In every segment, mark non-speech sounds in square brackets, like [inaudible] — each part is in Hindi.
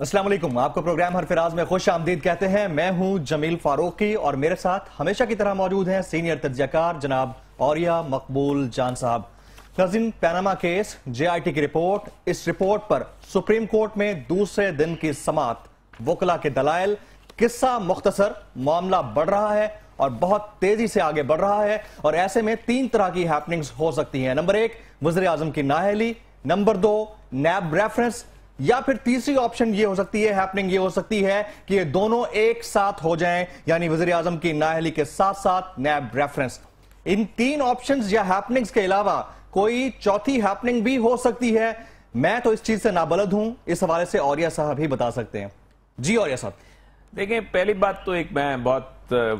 असलम आपको प्रोग्राम हर फिराज में खुश आमदीद कहते हैं मैं हूं जमील फारूकी और मेरे साथ हमेशा की तरह मौजूद हैं सीनियर तजयकार जनाब औरिया मकबूल जान साहब नजीम पैनामा केस जेआईटी की रिपोर्ट इस रिपोर्ट पर सुप्रीम कोर्ट में दूसरे दिन की समात वकला के दलाइल किस्सा मुख्तसर मामला बढ़ रहा है और बहुत तेजी से आगे बढ़ रहा है और ऐसे में तीन तरह की हैपनिंग्स हो सकती हैं नंबर एक वजर आजम की नाहली नंबर दो नैब रेफरेंस या फिर तीसरी ऑप्शन ये हो सकती है हैपनिंग ये हो सकती है कि ये दोनों एक साथ हो जाएं यानी वजीर आजम की नाहली के साथ साथ नैब रेफरेंस इन तीन ऑप्शंस या हैपनिंग्स के अलावा कोई चौथी हैपनिंग भी हो सकती है मैं तो इस चीज से नाबलद हूं इस हवाले से औरिया साहब ही बता सकते हैं जी औरिया साहब देखिए पहली बात तो एक मैं बहुत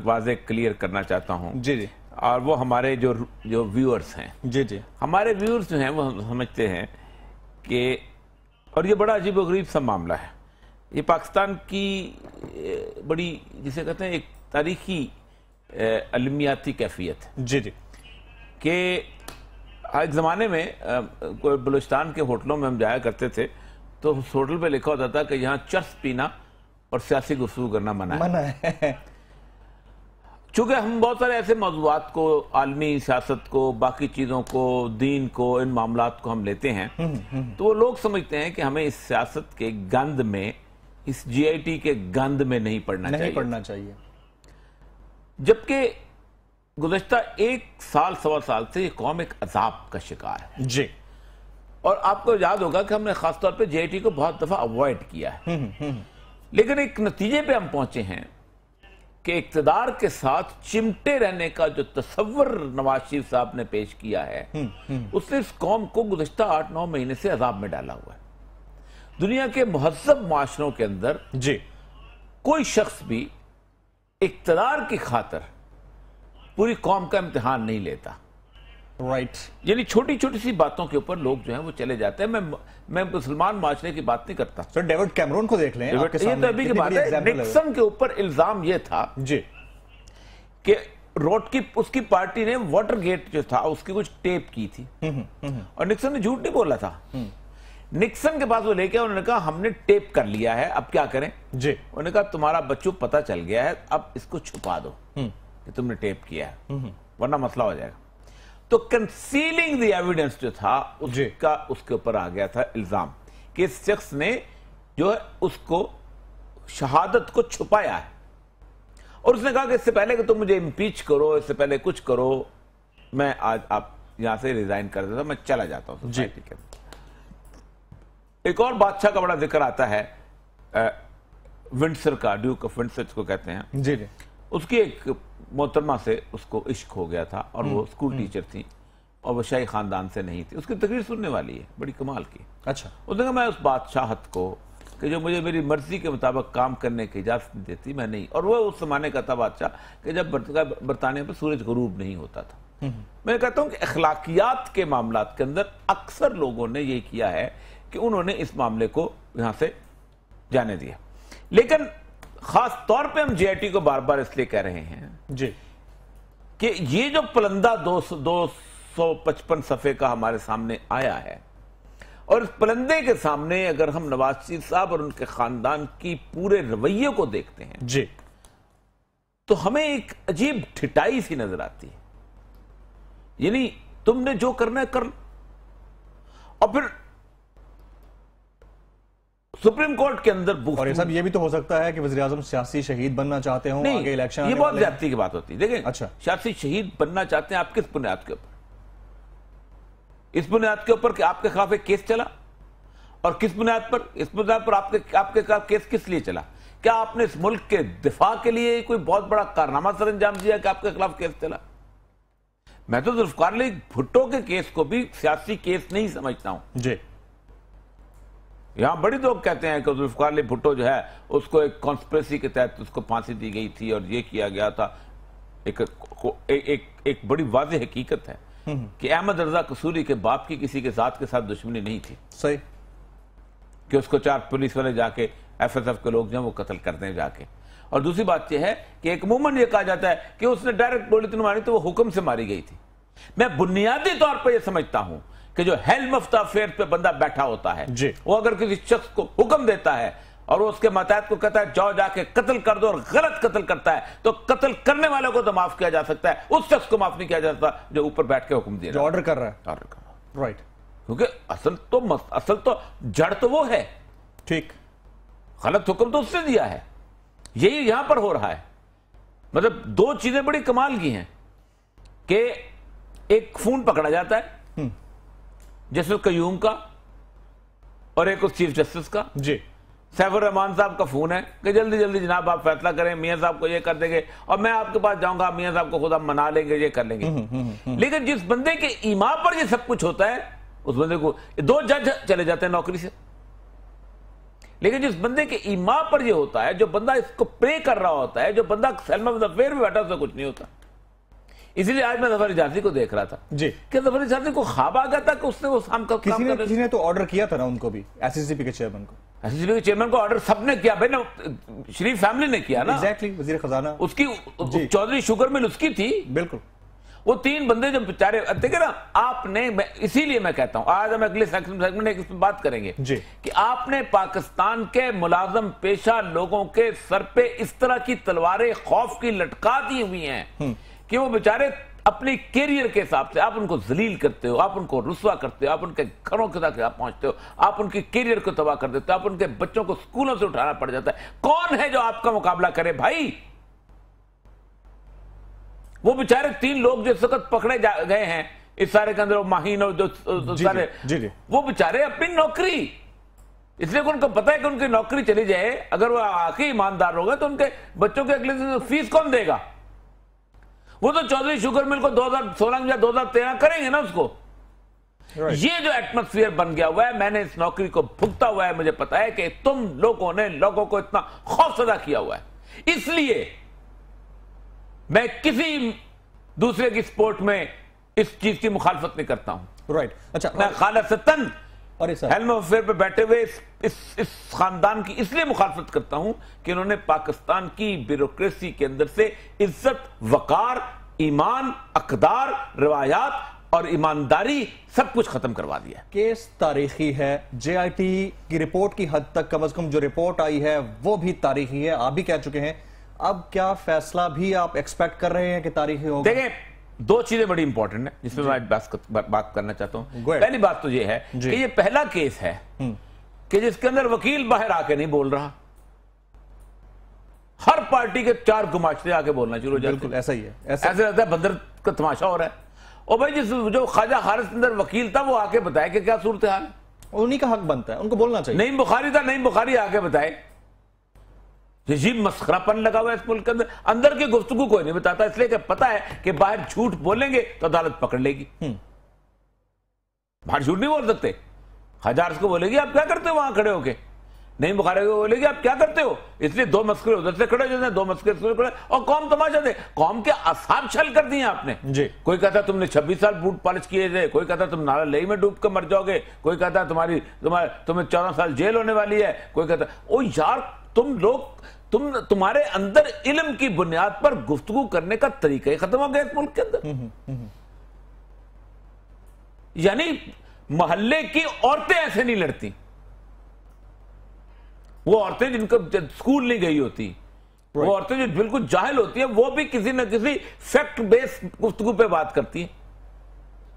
वाज क्लियर करना चाहता हूं जी जी और वो हमारे जो जो व्यूअर्स हैं जी जी हमारे व्यूअर्स जो हैं वो समझते हैं कि और ये बड़ा अजीब गरीब सा मामला है ये पाकिस्तान की बड़ी जिसे कहते हैं एक तारीखी अलमियाती कैफियत है जी जी के एक ज़माने में कोई बलूचिस्तान के होटलों में हम जाया करते थे तो उस होटल पर लिखा होता था कि यहाँ चर्स पीना और सियासी गुफ्तु करना मना है, मना है। चूंकि हम बहुत सारे ऐसे मौजूद को आलमी सियासत को बाकी चीज़ों को दीन को इन मामला को हम लेते हैं हम्म, हम्म। तो वो लोग समझते हैं कि हमें इस सियासत के गंद में इस जीआईटी के गंद में नहीं पड़ना नहीं चाहिए पढ़ना चाहिए जबकि गुजशत एक साल सवा साल से ये कौम एक अजाब का शिकार है जी और आपको याद होगा कि हमने खासतौर पर टी को बहुत दफा अवॉइड किया है हम्म, लेकिन एक नतीजे पे हम पहुंचे हैं कि इकतदार के साथ चिमटे रहने का जो तस्वर नवाज शरीफ साहब ने पेश किया है हम्म, हम्म। उसने इस कौम को गुजशत आठ नौ महीने से अजाब में डाला हुआ है दुनिया के महजब माशरों के अंदर जी कोई शख्स भी इकतदार की खातर पूरी कौम का इम्तहान नहीं लेता राइट यानी छोटी छोटी सी बातों के ऊपर लोग जो है वो चले जाते हैं मैं मैं मुसलमान माचने की बात नहीं करता सर डेविड कैमरोन को देख लेक्सम तो है के ऊपर इल्जाम ये था जी कि रोड की उसकी पार्टी ने वाटर गेट जो था उसकी कुछ टेप की थी हुँ, हम्म, हुँ. हम्म, हम्म। और निक्सन ने झूठ नहीं बोला था निक्सन के पास वो लेके उन्होंने कहा हमने टेप कर लिया है अब क्या करें जी उन्होंने कहा तुम्हारा बच्चों पता चल गया है अब इसको छुपा दो कि तुमने टेप किया है वरना मसला हो जाएगा तो कंसीलिंग द एविडेंस जो था उसका उसके ऊपर आ गया था इल्जाम कि इस शख्स ने जो है उसको शहादत को छुपाया है और उसने कहा कि इससे पहले कि तुम मुझे इम्पीच करो इससे पहले कुछ करो मैं आज आप यहां से रिजाइन कर देता मैं चला जाता हूं जी ठीक है एक और बादशाह का बड़ा जिक्र आता है आ, विंडसर का ड्यूक ऑफ विंडसर को कहते हैं जी जी उसकी एक मोहतरमा से उसको इश्क हो गया था और वो हम्म, स्कूल हम्म। टीचर थी और वो शाही खानदान से नहीं थी उसकी तकरीर सुनने वाली है बड़ी कमाल की अच्छा उसने कहा मैं उस बादशाहत को कि जो मुझे मेरी मर्जी के मुताबिक काम करने की इजाज़त देती मैं नहीं और वह उस जमाने का था बादशाह कि जब बरतानिया पर सूरज गरूब नहीं होता था हम्म। मैं कहता हूँ कि अखलाकियात के मामला के अंदर अक्सर लोगों ने ये किया है कि उन्होंने इस मामले को यहाँ से जाने दिया लेकिन खास तौर पे हम जीआईटी को बार बार इसलिए कह रहे हैं जी कि ये जो पलंदा दो, दो सौ पचपन सफे का हमारे सामने आया है और इस पलंदे के सामने अगर हम नवाज शरीफ साहब और उनके खानदान की पूरे रवैये को देखते हैं जी तो हमें एक अजीब ठिटाई सी नजर आती है यानी तुमने जो करना है कर और फिर सुप्रीम कोर्ट के अंदर बुक और ये भी तो हो सकता है कि वजी अजम सियासी शहीद बनना चाहते हो आगे इलेक्शन ये बहुत ज्यादा की बात होती है देखें अच्छा सियासी शहीद बनना चाहते हैं आप किस बुनियाद के ऊपर इस बुनियाद के ऊपर कि आपके खिलाफ एक केस चला और किस बुनियाद पर इस बुनियाद पर आपके आपके खिलाफ केस किस लिए चला क्या आपने इस मुल्क के दिफा के लिए कोई बहुत बड़ा कारनामा सर अंजाम दिया कि आपके खिलाफ केस चला मैं तो जुल्फकार भुट्टो के केस को भी सियासी केस नहीं समझता हूं जी यहाँ बड़ी लोग कहते हैं कि जुल्फकार अली भुट्टो जो है उसको एक कॉन्स्परेसी के तहत उसको फांसी दी गई थी और ये किया गया था एक एक, एक, एक बड़ी वाज हकीकत है हम्म। कि अहमद रजा कसूरी के बाप की किसी के साथ के साथ दुश्मनी नहीं थी सही कि उसको चार पुलिस वाले जाके एफ एस एफ के लोग जो है वो कत्ल करते हैं जाके और दूसरी बात यह है कि एक मूमन यह कहा जाता है कि उसने डायरेक्ट गोली तो मारी तो वो हुक्म से मारी गई थी मैं बुनियादी तौर पर यह समझता हूं कि जो हेल्म ऑफ द अफेयर पे बंदा बैठा होता है जी वो अगर किसी शख्स को हुक्म देता है और वो उसके मतहत को कहता है जाओ जाके कत्ल कर दो और गलत कत्ल करता है तो कत्ल करने वाले को तो माफ किया जा सकता है उस शख्स को माफ नहीं किया जा सकता जो ऊपर बैठ के हुक्म दिया ऑर्डर कर रहा है ऑर्डर कर रहा है राइट क्योंकि असल तो असल तो जड़ तो वो है ठीक गलत हुक्म तो उसने दिया है यही यहां पर हो रहा है मतलब दो चीजें बड़ी कमाल की हैं कि एक फोन पकड़ा जाता है जस्टिस कयूम का और एक उस चीफ जस्टिस का जी सैफुर रहमान साहब का फोन है कि जल्दी जल्दी जनाब आप फैसला करें मियां साहब को ये कर देंगे और मैं आपके पास जाऊंगा मियां साहब को खुद आप मना लेंगे ये कर लेंगे हम्म, हम्म, हम्म। लेकिन जिस बंदे के ईमा पर ये सब कुछ होता है उस बंदे को दो जज चले जाते हैं नौकरी से लेकिन जिस बंदे के ईमा पर ये होता है जो बंदा इसको प्रे कर रहा होता है जो बंदा सेलम अफेयर भी बैठा उसका कुछ नहीं होता इसलिए आज मैं जफर इजाजी को देख रहा था जी क्या जफर इजाजी को खाब आ गया था कि उसने वो शाम का किसी ने, किसी ने तो ऑर्डर किया था ना उनको भी एसएससीपी के चेयरमैन को एसएससीपी के चेयरमैन को ऑर्डर सबने किया भाई ना शरीफ फैमिली ने किया ना एग्जैक्टली exactly, वजीर खजाना उसकी चौधरी शुगर मिल उसकी थी बिल्कुल वो तीन बंदे जो बेचारे देखे ना आपने इसीलिए मैं कहता हूं आज हम अगले सेगमेंट एक बात करेंगे जी। कि आपने पाकिस्तान के मुलाजम पेशा लोगों के सर पे इस तरह की तलवारें खौफ की लटका दी हुई हैं हम्म। कि वो बेचारे अपने कैरियर के हिसाब से आप उनको जलील करते हो आप उनको रुसवा करते हो आप उनके घरों के साथ पहुंचते हो आप उनके कैरियर को तबाह कर देते हो आप उनके बच्चों को स्कूलों से उठाना पड़ जाता है कौन है जो आपका मुकाबला करे भाई वो बेचारे तीन लोग जो इस वक्त पकड़े गए हैं इस सारे के अंदर माहीन और जो सारे जी जी। वो बेचारे अपनी नौकरी इसलिए उनको पता है कि उनकी नौकरी चली जाए अगर वो आखिर ईमानदार होगा तो उनके बच्चों के अगले दिन फीस कौन देगा वो तो चौधरी शुगर मिल को 2016 या 2013 करेंगे ना उसको right. ये जो एटमोस्फियर बन गया हुआ है मैंने इस नौकरी को भुगता हुआ है मुझे पता है कि तुम लोगों ने लोगों को इतना खौफजदा किया हुआ है इसलिए मैं किसी दूसरे की स्पोर्ट में इस चीज की मुखालफत नहीं करता हूं राइट right. अच्छा मैं खालसतन हेलमेट पर बैठे हुए इस इस खानदान की इसलिए मुखालफत करता हूं कि उन्होंने पाकिस्तान की ब्यूरोक्रेसी के अंदर से इज्जत वकार ईमान अकदार रवायात और ईमानदारी सब कुछ खत्म करवा दिया केस तारीखी है जेआईटी की रिपोर्ट की हद तक कम अज कम जो रिपोर्ट आई है वो भी तारीखी है आप भी कह चुके हैं अब क्या फैसला भी आप एक्सपेक्ट कर रहे हैं कि तारीखी होगा देखें दो चीजें बड़ी इंपॉर्टेंट है जिसमें मैं बात करना चाहता हूं पहली बात तो यह है कि यह पहला केस है हम्म। कि जिसके अंदर वकील बाहर आके नहीं बोल रहा हर पार्टी के चार गुमाशते आके बोलना शुरू हो जाते ऐसा ही है ऐसा ऐसे रहता है बंदर का तमाशा हो रहा है और भाई जिस जो ख्वाजा खारिज अंदर वकील था वो आके बताए कि क्या सूरत हाल उन्हीं का हक बनता है उनको बोलना चाहिए नहीं बुखारी था नहीं बुखारी आके बताए ये मस्खरापन लगा हुआ है इस मुल्क के अंदर अंदर की गुफ्तु कोई नहीं बताता इसलिए कि पता है कि बाहर झूठ बोलेंगे तो अदालत पकड़ लेगी हम्म। बाहर झूठ नहीं बोल सकते हजार को बोलेगी आप क्या करते हो वहां खड़े होके नहीं बुखारे को बोलेगी आप क्या करते हो इसलिए दो मस्करे उधर से खड़े जाते दो मस्करे से खड़े और कौम तमाशा दे कौम के असाब छल कर दिए आपने जी कोई कहता तुमने 26 साल बूट पॉलिश किए थे कोई कहता तुम नाला लई में डूब कर मर जाओगे कोई कहता तुम्हारी तुम्हारे तुम्हें चौदह साल जेल होने वाली है कोई कहता ओ यार तुम लोग तुम तुम्हारे अंदर इलम की बुनियाद पर गुफ्तगु करने का तरीका ही खत्म हो गया इस मुल्क के अंदर हम्म, हम्म, हम्म। यानी मोहल्ले की औरतें ऐसे नहीं लड़ती वो औरतें जिनको स्कूल नहीं गई होती वो औरतें जो बिल्कुल जाहिल होती है वो भी किसी ना किसी फैक्ट बेस्ड गुफ्तगु पे बात करती है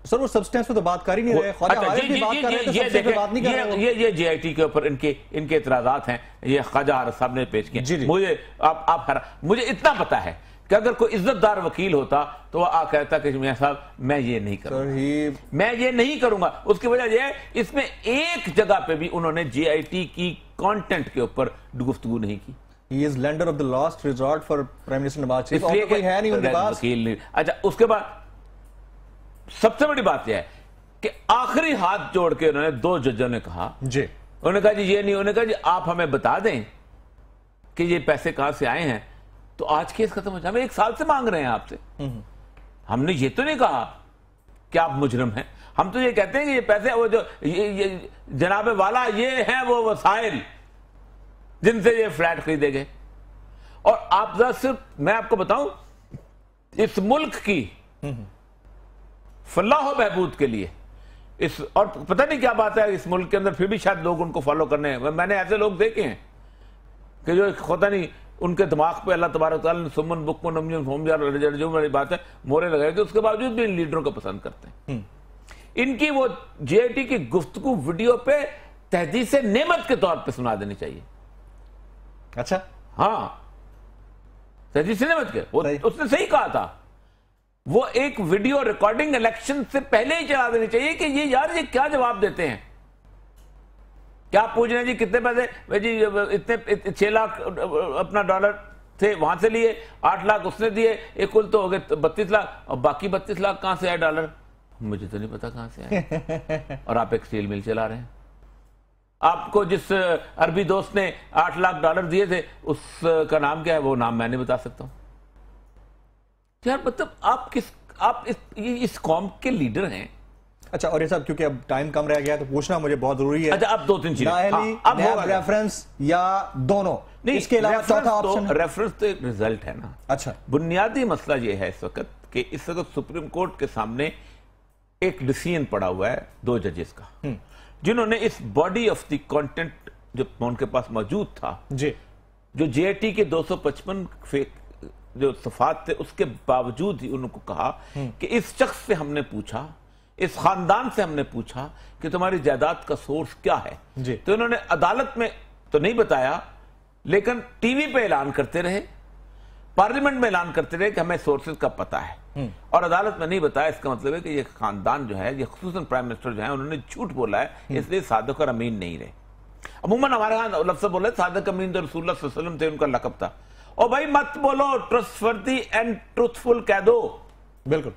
सर वो सब्सटेंस पे तो बात कर ही नहीं रहे ख्वाजा अच्छा, आरिफ भी बात कर रहे तो बात नहीं कर रहे ये ये जीआईटी के ऊपर इनके इनके इतराजात हैं ये ख्वाजा आरिफ साहब ने पेश किए मुझे आप आप हरा मुझे इतना पता है कि अगर कोई इज्जतदार वकील होता तो वह आ कहता कि मियाँ साहब मैं ये नहीं करूँगा मैं ये नहीं करूंगा उसकी वजह यह है इसमें एक जगह पे भी उन्होंने जीआईटी की कंटेंट के ऊपर गुफ्तगु नहीं की He is lender of the last resort for Prime Minister Nawaz Sharif. इसलिए तो कोई है नहीं उनके पास। अच्छा उसके बाद सबसे बड़ी बात यह है कि आखिरी हाथ जोड़ के उन्होंने दो जजों ने कहा जी उन्होंने कहा जी ये नहीं उन्होंने कहा जी आप हमें बता दें कि ये पैसे कहां से आए हैं तो आज केस खत्म हो जाए हम एक साल से मांग रहे हैं आपसे हम्म। हमने ये तो नहीं कहा कि आप मुजरम हैं हम तो ये कहते हैं कि ये पैसे वो जो ये, ये जनाब वाला ये है वो वसाइल जिनसे ये फ्लैट खरीदे गए और आप जरा सिर्फ मैं आपको बताऊं इस मुल्क की हम्म। फलाह बहबूद के लिए इस और पता नहीं क्या बात है इस मुल्क के अंदर फिर भी शायद लोग उनको फॉलो करने हैं मैंने ऐसे लोग देखे हैं कि जो खुदा नहीं उनके दिमाग पे अल्लाह तबारक ने सुमन बुक जो मेरी बात है मोरे लगाए कि उसके बावजूद भी इन लीडरों को पसंद करते हैं हम्म। इनकी वो जेआईटी की गुफ्तगु वीडियो पे तहजी से नेमत के तौर पे सुना देनी चाहिए अच्छा हाँ तहजी से नेमत के वो उसने सही कहा था वो एक वीडियो रिकॉर्डिंग इलेक्शन से पहले ही चला देनी चाहिए कि ये यार ये क्या जवाब देते हैं क्या पूछ रहे हैं जी कितने पैसे जी इतने, इतने छह लाख अपना डॉलर थे वहां से लिए आठ लाख उसने दिए एक कुल तो हो गए तो बत्तीस लाख और बाकी बत्तीस लाख कहां से आए डॉलर मुझे तो नहीं पता कहां से आए [laughs] और आप एक स्टील मिल चला रहे हैं आपको जिस अरबी दोस्त ने आठ लाख डॉलर दिए थे उसका नाम क्या है वो नाम मैं नहीं बता सकता हूं तो यार मतलब आप किस आप इस ये इस कॉम के लीडर हैं अच्छा और ये सब क्योंकि अब टाइम कम रह गया तो पूछना मुझे बहुत जरूरी है अच्छा आप दो तीन चीजें हाँ, अब रेफरेंस या दोनों नहीं इसके अलावा चौथा ऑप्शन तो- रेफरेंस तो एक रिजल्ट है ना अच्छा बुनियादी मसला ये है इस वक्त कि इस वक्त सुप्रीम कोर्ट के सामने एक डिसीजन पड़ा हुआ है दो जजेस का हम्म। जिन्होंने इस बॉडी ऑफ द कॉन्टेंट जो उनके पास मौजूद था जी जो जेआईटी के 255 फेक जो सफात थे उसके बावजूद ही उनको कहा हम्म। कि इस शख्स से हमने पूछा इस खानदान से हमने पूछा कि तुम्हारी जायदाद का सोर्स क्या है तो इन्होंने अदालत में तो नहीं बताया लेकिन टीवी पे ऐलान करते रहे पार्लियामेंट में ऐलान करते रहे कि हमें सोर्सेज का पता है हम्म। और अदालत में नहीं बताया इसका मतलब है कि ये खानदान जो है ये खूस प्राइम मिनिस्टर जो है उन्होंने झूठ बोला है हम्म। इसलिए साधक और अमीन नहीं रहे अमूमन हमारे यहाँ लफ्ज बोला सादक अमीन तो रसूल थे उनका लकब था ओ भाई मत बोलो ट्रस्टवर्दी एंड ट्रूथफुल कह दो बिल्कुल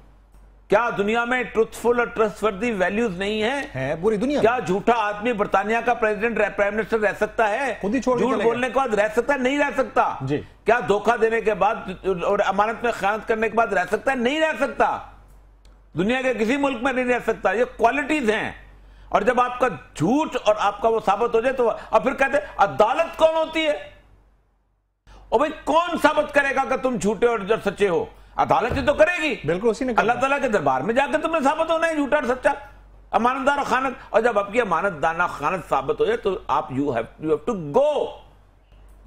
क्या दुनिया में ट्रूथफुल और ट्रस्टवर्दी वैल्यूज नहीं है, पूरी दुनिया क्या झूठा आदमी बर्तानिया का प्रेसिडेंट प्राइम मिनिस्टर रह सकता है खुद ही छोड़ झूठ बोलने के बाद रह सकता है नहीं रह सकता जी क्या धोखा देने के बाद और अमानत में खयानत करने के बाद रह सकता है नहीं रह सकता दुनिया के किसी मुल्क में नहीं रह सकता ये क्वालिटीज हैं और जब आपका झूठ और आपका वो साबित हो जाए तो अब फिर कहते अदालत कौन होती है और भाई कौन साबित करेगा कि तुम झूठे और जब सच्चे हो अदालत तो करेगी बिल्कुल उसी ने अल्लाह तला के दरबार में जाकर तुमने साबित होना है झूठा और सच्चा अमानतदार और खानत और जब आपकी अमानत दाना खानत साबित हो जाए तो आप यू हैव टू गो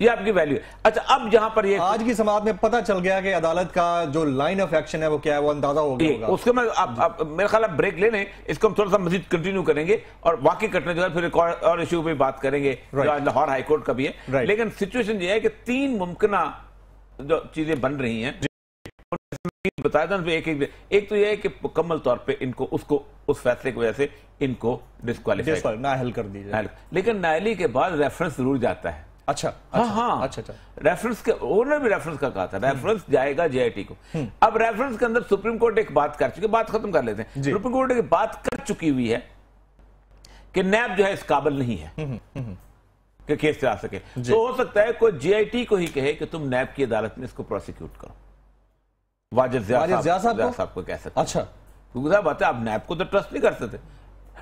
ये आपकी वैल्यू है अच्छा अब जहां पर ये आज की समाज में पता चल गया कि अदालत का जो लाइन ऑफ एक्शन है वो क्या है वो अंदाजा हो गया उसके मैं आप, आप मेरे ख्याल ब्रेक ले लें इसको हम थोड़ा सा मजीद कंटिन्यू करेंगे और वाकई कटने के बाद फिर और, और इश्यू पे बात करेंगे लाहौर हाईकोर्ट का भी है लेकिन सिचुएशन ये है कि तीन मुमकिन जो चीजें बन रही है बताया था एक एक एक तो यह है कि मुकम्मल तौर पे इनको उसको उस फैसले की वजह से इनको डिस्कालीफाई नाहल कर दीजिए लेकिन नाहली के बाद रेफरेंस जरूर जाता है अच्छा रेफरेंस हाँ, अच्छा, हाँ। अच्छा, अच्छा। का हम्म। हम्म। अब रेफरेंस के अंदर सुप्रीम कोर्ट एक बात कर बात खत्म कर लेते बात कर चुकी हुई है इस काबिल नहीं है हम्म, केस चला सके तो हो सकता है कोई जेआईटी को ही कहे कि तुम नैब की अदालत में इसको प्रोसिक्यूट करो वाजिद साहब को कह सकते अच्छा क्योंकि साहब आप नैब को तो ट्रस्ट नहीं कर सकते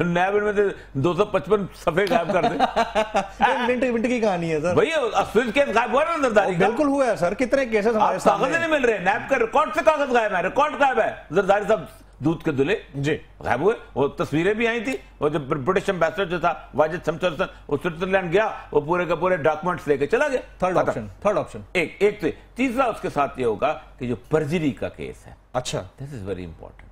नैबिन में दो सौ पचपन सफे गायब कर दे [laughs] मिनट मिनट की कहानी है सर भैया स्विच केस गायब हुआ ना जरदारी बिल्कुल हुआ है सर कितने केसेस हमारे कागज नहीं मिल रहे नैब का रिकॉर्ड से कागज गायब है रिकॉर्ड गायब है जरदारी साहब दूध के दुले जी गायब हुए वो तस्वीरें भी आई थी और जब ब्रिटिश एम्बेसडर जो था वाजिद शमसरसन वो स्विट्जरलैंड गया वो पूरे के पूरे डॉक्यूमेंट्स लेके चला गया थर्ड ऑप्शन थर्ड ऑप्शन एक एक तो तीसरा उसके साथ ये होगा कि जो परजरी का केस है अच्छा दिस इज वेरी इंपॉर्टेंट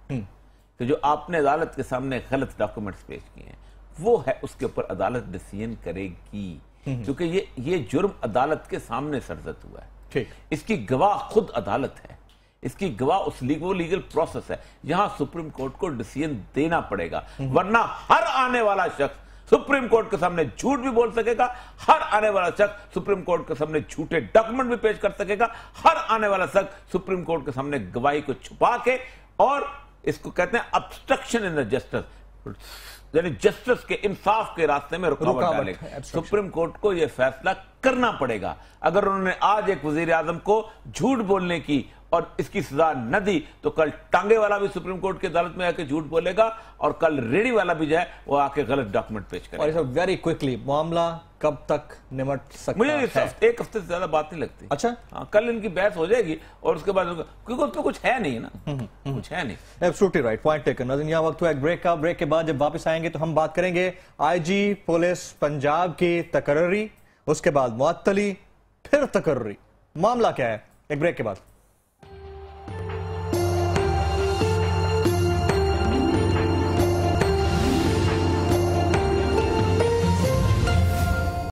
कि जो आपने अदालत के सामने गलत डॉक्यूमेंट्स पेश किए हैं वो है उसके ऊपर अदालत डिसीजन करेगी हम्म। क्योंकि ये ये जुर्म अदालत के सामने सरजत हुआ है ठीक इसकी गवाह खुद अदालत है इसकी गवाह उस लीग, वो लीगल प्रोसेस है यहां सुप्रीम कोर्ट को डिसीजन देना पड़ेगा हम्म। वरना हर आने वाला शख्स सुप्रीम कोर्ट के सामने झूठ भी बोल सकेगा हर आने वाला शख्स सुप्रीम कोर्ट के सामने झूठे डॉक्यूमेंट भी पेश कर सकेगा हर आने वाला शख्स सुप्रीम कोर्ट के सामने गवाही को छुपा के और इसको कहते हैं अब्स्ट्रक्शन इन द जस्टिस यानी जस्टिस के इंसाफ के रास्ते में रुकावट डाले सुप्रीम कोर्ट को यह फैसला करना पड़ेगा अगर उन्होंने आज एक वजीर आजम को झूठ बोलने की और इसकी सजा न दी तो कल टांगे वाला भी सुप्रीम कोर्ट की अदालत में आके झूठ बोलेगा और कल रेडी वाला भी जाए वो आके गलत डॉक्यूमेंट पेश करेगा और वेरी क्विकली मामला कब तक निमट सकता मुझे है? मुझे एक हफ्ते से ज्यादा बात नहीं लगती अच्छा आ, हाँ, कल इनकी बहस हो जाएगी और उसके बाद क्योंकि उसमें तो कुछ है नहीं ना हम्म, हम्म, हम्म। कुछ है नहीं एब्सोल्युटली राइट पॉइंट टेकन नजर यहां वक्त हुआ एक ब्रेक का ब्रेक के बाद जब वापस आएंगे तो हम बात करेंगे आईजी पुलिस पंजाब की तकर्री उसके बाद मुअत्तली फिर तकर्री मामला क्या है एक ब्रेक के बाद